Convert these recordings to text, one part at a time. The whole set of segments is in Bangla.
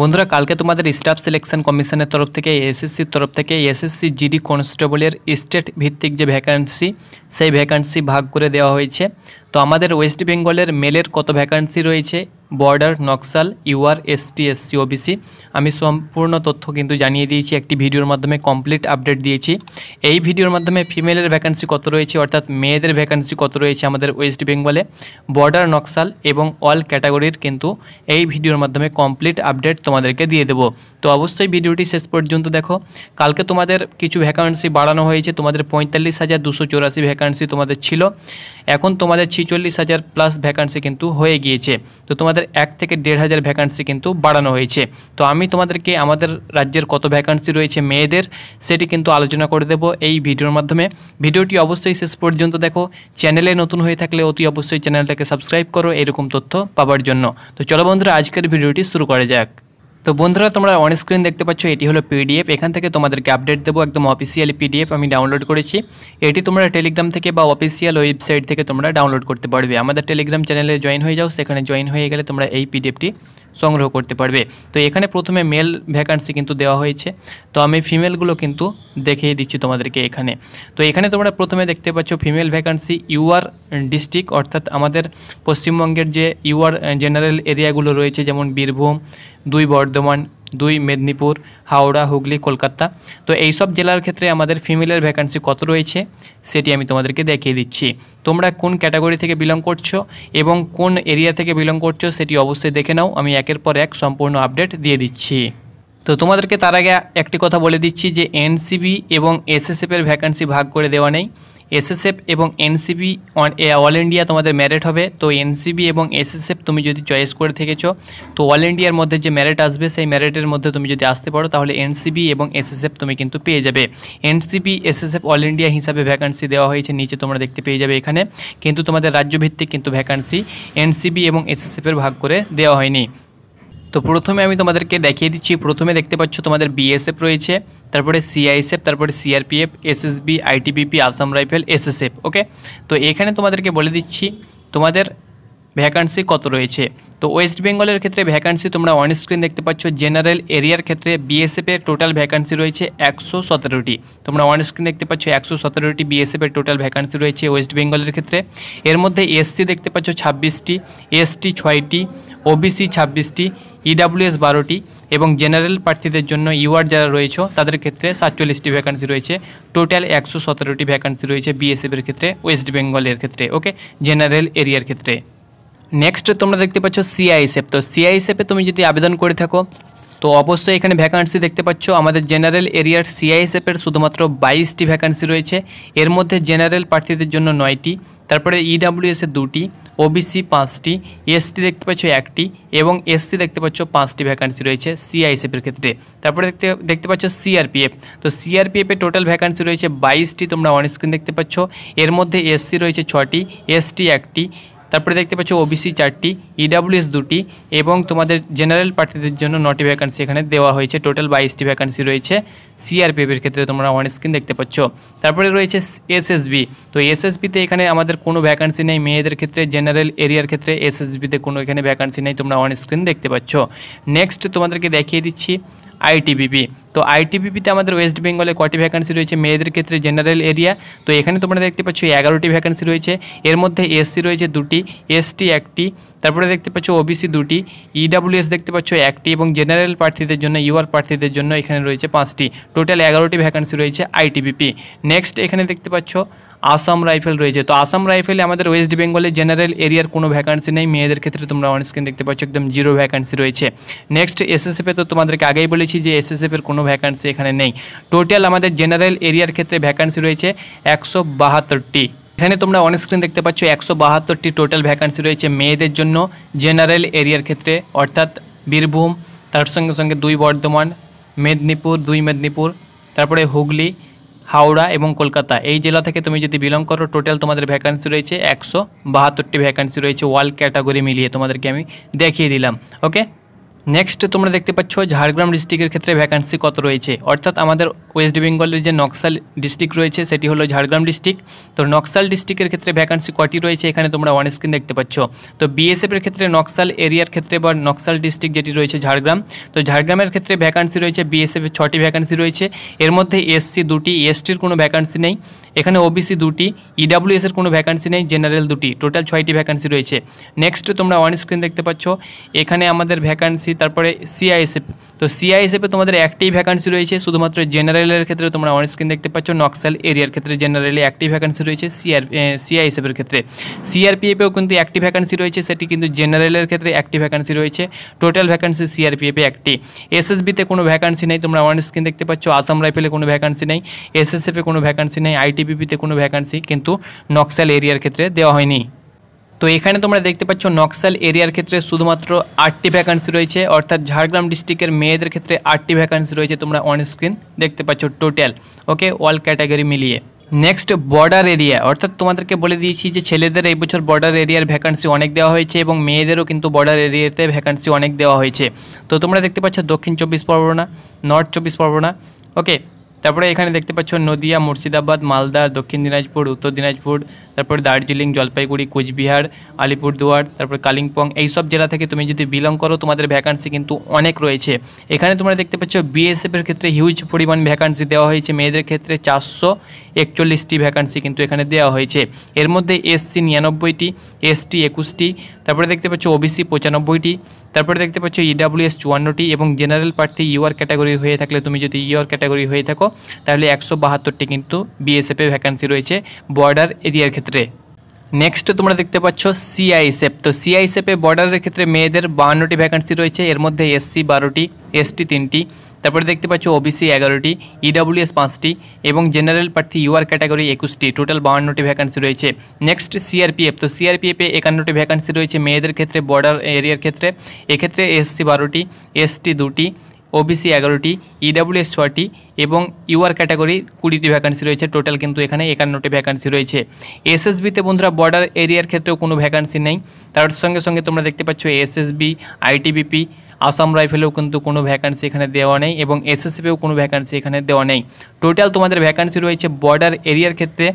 বন্ধুরা কালকে তোমাদের স্টাফ সিলেকশন কমিশনের তরফ থেকে এসএসসির তরফ থেকে এসএসসি জিডি কনস্টেবলের স্টেট ভিত্তিক যে ভ্যাকান্সি সেই ভ্যাকান্সি ভাগ করে দেওয়া হয়েছে তো আমাদের ওয়েস্ট বেঙ্গলের মেলের কত ভ্যাকান্সি রয়েছে border Naxal UR ST SC OBC আমি সম্পূর্ণ তথ্য কিন্তু জানিয়ে দিয়েছি একটি ভিডিওর মাধ্যমে কমপ্লিট আপডেট দিয়েছি এই ভিডিওর মাধ্যমে ফিমেলের ভ্যাকান্সি কত রয়েছে অর্থাৎ মেয়েদের ভ্যাকান্সি কত রয়েছে আমাদের ওয়েস্ট বেঙ্গলে বর্ডার নকশাল এবং অল ক্যাটাগরির কিন্তু এই ভিডিওর মাধ্যমে কমপ্লিট আপডেট তোমাদেরকে দিয়ে দেবো তো অবশ্যই ভিডিওটি শেষ পর্যন্ত দেখো কালকে তোমাদের কিছু ভ্যাকান্সি বাড়ানো হয়েছে তোমাদের পঁয়তাল্লিশ হাজার দুশো চৌরাশি ভ্যাকান্সি তোমাদের ছিল এখন তোমাদের ছিচল্লিশ হাজার প্লাস ভ্যাকান্সি কিন্তু হয়ে গিয়েছে তো তোমাদের এক থেকে দেড় হাজার ভ্যাকান্সি কিন্তু বাড়ানো হয়েছে তো আমি তোমাদেরকে আমাদের রাজ্যের কত ভ্যাকান্সি রয়েছে মেয়েদের সেটি কিন্তু আলোচনা করে দেব এই ভিডিওর মাধ্যমে ভিডিওটি অবশ্যই শেষ পর্যন্ত দেখো চ্যানেলে নতুন হয়ে থাকলে অতি অবশ্যই চ্যানেলটাকে সাবস্ক্রাইব করো এরকম তথ্য পাওয়ার জন্য তো চলো বন্ধুরা আজকের ভিডিওটি শুরু করা যাক তো বন্ধুরা তোমরা অন স্ক্রিন দেখতে পাচ্ছ এটি হলো পিডিএফ এখান থেকে তোমাদেরকে আপডেট দেবো একদম অফিসিয়ালি পিডিএফ আমি ডাউনলোড করেছি এটি তোমরা টেলিগ্রাম থেকে বা অফিসিয়াল ওয়েবসাইট থেকে তোমরা ডাউনলোড করতে পারবে আমাদের টেলিগ্রাম চ্যানেলে জয়েন হয়ে যাও সেখানে জয়েন হয়ে গেলে তোমরা এই পিডিএফটি সংগ্রহ করতে পারবে তো এখানে প্রথমে মেল ভ্যাকান্সি কিন্তু দেওয়া হয়েছে তো আমি ফিমেলগুলো কিন্তু দেখিয়ে দিচ্ছি তোমাদেরকে এখানে তো এখানে তোমরা প্রথমে দেখতে পাচ্ছ ফিমেল ভ্যাকান্সি ইউআর ডিস্ট্রিক্ট অর্থাৎ আমাদের পশ্চিমবঙ্গের যে ইউআর জেনারেল এরিয়াগুলো রয়েছে যেমন বীরভূম দুই বর্ধমান দুই মেদিনীপুর হাওড়া হুগলি কলকাতা তো এইসব জেলার ক্ষেত্রে আমাদের ফিমেলের ভ্যাকান্সি কত রয়েছে সেটি আমি তোমাদেরকে দেখিয়ে দিচ্ছি তোমরা কোন ক্যাটাগরি থেকে বিলং করছো এবং কোন এরিয়া থেকে বিলং করছো সেটি অবশ্যই দেখে নাও আমি একের পর এক সম্পূর্ণ আপডেট দিয়ে দিচ্ছি তো তোমাদেরকে তার আগে একটি কথা বলে দিচ্ছি যে এনসিবি এবং এসএসএফের ভ্যাকান্সি ভাগ করে দেওয়া নেই এসএসএফ এবং এনসিবি অল ইন্ডিয়া তোমাদের ম্যারেট হবে তো এনসিবি এবং এসএসএফ তুমি যদি চয়েস করে থেকেছো তো অল ইন্ডিয়ার মধ্যে যে ম্যারেট আসবে সেই ম্যারেটের মধ্যে তুমি যদি আসতে পারো তাহলে এনসিবি এবং এসএসএফ তুমি কিন্তু পেয়ে যাবে এনসিবি এসএসএফ অল ইন্ডিয়া হিসাবে ভ্যাকান্সি দেওয়া হয়েছে নিচে তোমরা দেখতে পেয়ে যাবে এখানে কিন্তু তোমাদের রাজ্যভিত্তিক কিন্তু ভ্যাকান্সি এনসিবি এবং এসএসএফের ভাগ করে দেওয়া হয়নি তো প্রথমে আমি তোমাদেরকে দেখিয়ে দিচ্ছি প্রথমে দেখতে পাচ্ছ তোমাদের বিএসএফ রয়েছে তারপরে সিআইএসএফ তারপরে CRPF SSB ITBP Assam rifle SSF okay তো এখানে তোমাদেরকে বলে দিচ্ছি তোমাদের ভ্যাকান্সি কত রয়েছে তো ওয়েস্ট বেঙ্গলের ক্ষেত্রে ভ্যাকান্সি তোমরা অন স্ক্রিন দেখতে পাচ্ছ জেনারেল এরিয়ার ক্ষেত্রে বিএসএফের টোটাল ভ্যাকান্সি রয়েছে একশো সতেরোটি তোমরা অন স্ক্রিন দেখতে পাচ্ছ একশো সতেরোটি বিএসএফের টোটাল ভ্যাকান্সি রয়েছে ওয়েস্ট বেঙ্গলের ক্ষেত্রে এর মধ্যে এসসি দেখতে পাচ্ছ ছাব্বিশটি এসটি ছয়টি ওবিসি ছাব্বিশটি ইডাব্লিউএস e বারোটি এবং জেনারেল প্রার্থীদের জন্য ইউআর যারা রয়েছে তাদের ক্ষেত্রে সাতচল্লিশটি ভ্যাকান্সি রয়েছে টোটাল একশো সতেরোটি ভ্যাকান্সি রয়েছে বিএসএফের ক্ষেত্রে ওয়েস্ট বেঙ্গলের ক্ষেত্রে ওকে জেনারেল এরিয়ার ক্ষেত্রে নেক্সট তোমরা দেখতে পাচ্ছ সিআইএসএফ e তো সিআইএসএফে e তুমি যদি আবেদন করে থাকো তো অবশ্যই এখানে ভ্যাকান্সি দেখতে পাচ্ছ আমাদের জেনারেল এরিয়ার সিআইএসএফের শুধুমাত্র বাইশটি ভ্যাকান্সি রয়েছে এর মধ্যে জেনারেল প্রার্থীদের জন্য নয়টি তারপরে ইডাব্লিউএসে e দুটি ওবিসি পাঁচটি এসটি দেখতে পাচ্ছ একটি এবং এসসি দেখতে পাচ্ছ পাঁচটি ভ্যাকান্সি রয়েছে সিআইএসএফের ক্ষেত্রে তারপরে দেখতে দেখতে পাচ্ছ সিআরপিএফ তো সিআরপিএফে টোটাল ভ্যাকান্সি রয়েছে বাইশটি তোমরা অন স্ক্রিন দেখতে পাচ্ছ এর মধ্যে এসসি রয়েছে ছটি এসটি একটি তারপরে দেখতে পাচ্ছ ওবিসি চারটি ইডাব্লিউএস e দুটি এবং তোমাদের জেনারেল প্রার্থীদের জন্য নটি ভ্যাকান্সি এখানে দেওয়া হয়েছে টোটাল বাইশটি ভ্যাকান্সি রয়েছে সিআরপিএফের ক্ষেত্রে তোমরা অন স্ক্রিন দেখতে পাচ্ছ তারপরে রয়েছে এসএসবি তো এসএসবিতে এখানে আমাদের কোনো ভ্যাকান্সি নেই মেয়েদের ক্ষেত্রে জেনারেল এরিয়ার ক্ষেত্রে এসএসবিতে কোনো এখানে ভ্যাকান্সি নেই তোমরা অন স্ক্রিন দেখতে পাচ্ছ নেক্সট তোমাদেরকে দেখিয়ে দিচ্ছি আইটিবিপি তো আইটিবিপিতে আমাদের ওয়েস্ট বেঙ্গলে কটি ভ্যাকান্সি রয়েছে মেয়েদের ক্ষেত্রে জেনারেল এরিয়া তো এখানে তোমরা দেখতে পাচ্ছ এগারোটি ভ্যাকান্সি রয়েছে এর মধ্যে এসসি রয়েছে দুটি এসটি একটি তারপরে দেখতে পাচ্ছ ওবিসি দুটি ইডাব্লিউএস e দেখতে পাচ্ছ একটি এবং জেনারেল প্রার্থীদের জন্য ইউআর প্রার্থীদের জন্য এখানে রয়েছে পাঁচটি টোটাল এগারোটি ভ্যাকান্সি রয়েছে আইটিবিপি নেক্সট এখানে দেখতে পাচ্ছ আসাম রাইফেল রয়েছে তো আসাম রাইফেলে আমাদের ওয়েস্ট বেঙ্গলে জেনারেল এরিয়ার কোনো ভ্যাকান্সি নেই মেয়েদের ক্ষেত্রে তোমরা অন স্ক্রিন দেখতে পাচ্ছ একদম জিরো ভ্যাকান্সি রয়েছে নেক্সট এসএসএফে তো তোমাদেরকে আগেই বলেছি যে এসএসএফের কোনো ভ্যাকান্সি এখানে নেই টোটাল আমাদের জেনারেল এরিয়ার ক্ষেত্রে ভ্যাকান্সি রয়েছে একশো বাহাত্তরটি এখানে তোমরা অন স্ক্রিন দেখতে পাচ্ছ একশো বাহাত্তরটি টোটাল ভ্যাকান্সি রয়েছে মেয়েদের জন্য জেনারেল এরিয়ার ক্ষেত্রে অর্থাৎ বীরভূম তার সঙ্গে সঙ্গে দুই বর্ধমান মেদিনীপুর দুই মেদিনীপুর তারপরে হুগলি হাওড়া এবং কলকাতা এই জেলা থেকে তুমি যদি বিলং করো টোটাল তোমাদের ভ্যাকান্সি রয়েছে একশো বাহাত্তরটি ভ্যাকান্সি রয়েছে ওয়াল ক্যাটাগরি মিলিয়ে তোমাদেরকে আমি দেখিয়ে দিলাম ওকে নেক্সট তোমরা দেখতে পাচ্ছ ঝাড়গ্রাম ডিস্ট্রিক্টের ক্ষেত্রে ভ্যাকান্সি কত রয়েছে অর্থাৎ আমাদের ওয়েস্ট বেঙ্গলের যে নকশাল ডিস্ট্রিক্ট রয়েছে সেটি হলো ঝাড়গ্রাম ডিস্ট্রিক্ট তো নকশাল ডিস্ট্রিক্টের ক্ষেত্রে ভ্যাকান্সি কটি রয়েছে এখানে তোমরা অন স্ক্রিন দেখতে পাচ্ছ তো বিএসএফের ক্ষেত্রে নকশাল এরিয়ার ক্ষেত্রে বা নকশাল ডিস্ট্রিক্ট যেটি রয়েছে ঝাড়গ্রাম তো ঝাড়গ্রামের ক্ষেত্রে ভ্যাকান্সি রয়েছে বিএসএফের ছটি ভ্যাকান্সি রয়েছে এর মধ্যে এসসি দুটি এসটির কোনো ভ্যাকান্সি নেই এখানে ওবিসি দুটি ইডাব্লিউএসের e কোনো ভ্যাকান্সি নেই জেনারেল দুটি টোটাল ছয়টি ভ্যাকান্সি রয়েছে নেক্সট তোমরা অন স্ক্রিন দেখতে পাচ্ছ এখানে আমাদের ভ্যাকান্সি তারপরে সিআইএসএফ তো সিআইএসএফে তোমাদের একটি ভ্যাকান্সি রয়েছে শুধুমাত্র জেনারেলের ক্ষেত্রে তোমরা অন স্ক্রিন দেখতে পাচ্ছ নক্সাল এরিয়ার ক্ষেত্রে জেনারেলি একটি ভ্যাকান্সি রয়েছে সিআর সিআইএসএফের ক্ষেত্রে সিআরপিএফেও কিন্তু একটি ভ্যাকান্সি রয়েছে সেটি কিন্তু জেনারেলের ক্ষেত্রে একটি ভ্যাকান্সি রয়েছে টোটাল ভ্যাকান্সি সিআরপিএফে একটি এসএসবিতে কোনো ভ্যাকান্সি নেই তোমরা অন স্ক্রিন দেখতে পাচ্ছ আসাম রাইফেলে কোনো ভ্যাকান্সি নেই এসএসএফে কোনো ভ্যাকান্সি নেই আইটিপিপিতে কোনো ভ্যাকান্সি কিন্তু নক্সাল এরিয়ার ক্ষেত্রে দেওয়া হয়নি তো এখানে তোমরা দেখতে পাচ্ছ নকশাল এরিয়ার ক্ষেত্রে শুধুমাত্র আটটি ভ্যাকান্সি রয়েছে অর্থাৎ ঝাড়গ্রাম ডিস্ট্রিক্টের মেয়েদের ক্ষেত্রে আটটি ভ্যাকান্সি রয়েছে তোমরা অন স্ক্রিন দেখতে পাচ্ছ টোটাল ওকে অল ক্যাটাগরি মিলিয়ে নেক্সট বর্ডার এরিয়া অর্থাৎ তোমাদেরকে বলে দিয়েছি যে ছেলেদের এই বছর বর্ডার এরিয়ার ভ্যাকান্সি অনেক দেওয়া হয়েছে এবং মেয়েদেরও কিন্তু বর্ডার এরিয়াতে ভ্যাকান্সি অনেক দেওয়া হয়েছে তো তোমরা দেখতে পাচ্ছ দক্ষিণ চব্বিশ পরগনা নর্থ চব্বিশ পরগনা ওকে তারপরে এখানে দেখতে পাচ্ছ নদিয়া মুর্শিদাবাদ মালদা দক্ষিণ দিনাজপুর উত্তর দিনাজপুর তারপর দার্জিলিং জলপাইগুড়ি কোচবিহার আলিপুরদুয়ার তারপর কালিম্পং এইসব জেলা থেকে তুমি যদি বিলং করো তোমাদের ভ্যাকান্সি কিন্তু অনেক রয়েছে এখানে তোমরা দেখতে পাচ্ছ বিএসএফের ক্ষেত্রে হিউজ পরিমাণ ভ্যাকান্সি দেওয়া হয়েছে মেয়েদের ক্ষেত্রে চারশো একচল্লিশটি ভ্যাকান্সি কিন্তু এখানে দেওয়া হয়েছে এর মধ্যে এসসি নিরানব্বইটি এসটি একুশটি তারপরে দেখতে পাচ্ছ ওবিসি পঁচানব্বইটি তারপরে দেখতে পাচ্ছ ইডাব্লিউএস e চুয়ান্নটি এবং জেনারেল প্রার্থী ইউআর ক্যাটাগরি হয়ে থাকলে তুমি যদি ইউআর e ক্যাটাগরি হয়ে থাকো তাহলে একশো বাহাত্তরটি কিন্তু বিএসএফে ভ্যাকান্সি রয়েছে বর্ডার এরিয়ার ক্ষেত্রে ক্ষেত্রে নেক্সট তোমরা দেখতে পাচ্ছ সিআইসেপ e তো সিআইসেপে বর্ডারের e ক্ষেত্রে মেয়েদের বাহান্নটি ভ্যাকান্সি রয়েছে এর মধ্যে এসসি বারোটি এসটি তিনটি তারপরে দেখতে পাচ্ছ ওবিসি এগারোটি ইডাব্লিউএস e পাঁচটি এবং জেনারেল প্রার্থী ইউআর ক্যাটাগরি একুশটি টোটাল বাহান্নটি ভ্যাকান্সি রয়েছে নেক্সট সিআরপিএফ তো সিআরপিএফে একান্নটি ভ্যাকান্সি রয়েছে মেয়েদের ক্ষেত্রে বর্ডার এরিয়ার ক্ষেত্রে এক্ষেত্রে এসসি বারোটি এসটি দুটি ওবিসি এগারোটি ইডাব্লিউএস e ছটি এবং ইউআর ক্যাটাগরি কুড়িটি ভ্যাকান্সি রয়েছে টোটাল কিন্তু এখানে একান্নটি ভ্যাকান্সি রয়েছে এসএসবিতে বন্ধুরা বর্ডার এরিয়ার ক্ষেত্রেও কোনো ভ্যাকান্সি নেই তার সঙ্গে সঙ্গে তোমরা দেখতে পাচ্ছ এসএসবি আইটিবিপি আসাম রাইফেলেও কিন্তু কোনো ভ্যাকান্সি এখানে দেওয়া নেই এবং এসএসএফেও কোনো ভ্যাকান্সি এখানে দেওয়া নেই টোটাল তোমাদের ভ্যাকান্সি রয়েছে বর্ডার এরিয়ার ক্ষেত্রে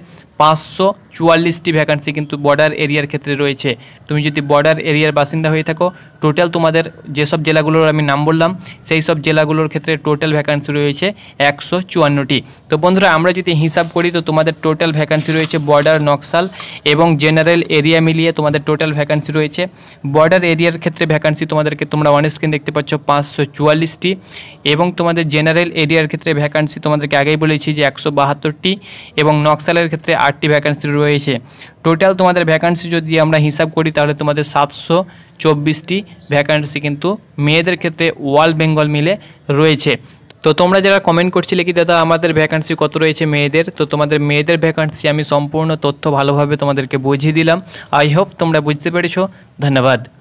পাঁচশো চুয়াল্লিশটি ভ্যাকান্সি কিন্তু বর্ডার এরিয়ার ক্ষেত্রে রয়েছে তুমি যদি বর্ডার এরিয়ার বাসিন্দা হয়ে থাকো টোটাল তোমাদের যেসব জেলাগুলোর আমি নাম বললাম সেই সব জেলাগুলোর ক্ষেত্রে টোটাল ভ্যাকান্সি রয়েছে একশো চুয়ান্নটি তো বন্ধুরা আমরা যদি হিসাব করি তো তোমাদের টোটাল ভ্যাকান্সি রয়েছে বর্ডার নকশাল এবং জেনারেল এরিয়া মিলিয়ে তোমাদের টোটাল ভ্যাকান্সি রয়েছে বর্ডার এরিয়ার ক্ষেত্রে ভ্যাকান্সি তোমাদেরকে তোমরা অনেক স্ক্রিন দেখতে পাচ্ছ পাঁচশো চুয়াল্লিশটি এবং তোমাদের জেনারেল এরিয়ার ক্ষেত্রে ভ্যাকান্সি তোমাদেরকে আগেই বলেছি যে একশো বাহাত্তরটি এবং নকশালের ক্ষেত্রে আটটি ভ্যাকান্সি রয়েছে টোটাল তোমাদের ভ্যাকান্সি যদি আমরা হিসাব করি তাহলে তোমাদের সাতশো চব্বিশটি ভ্যাকান্সি কিন্তু মেয়েদের ক্ষেত্রে ওয়াল বেঙ্গল মিলে রয়েছে তো তোমরা যারা কমেন্ট করছিলে কি দাদা আমাদের ভ্যাকান্সি কত রয়েছে মেয়েদের তো তোমাদের মেয়েদের ভ্যাকান্সি আমি সম্পূর্ণ তথ্য ভালোভাবে তোমাদেরকে বুঝিয়ে দিলাম আই হোপ তোমরা বুঝতে পেরেছো ধন্যবাদ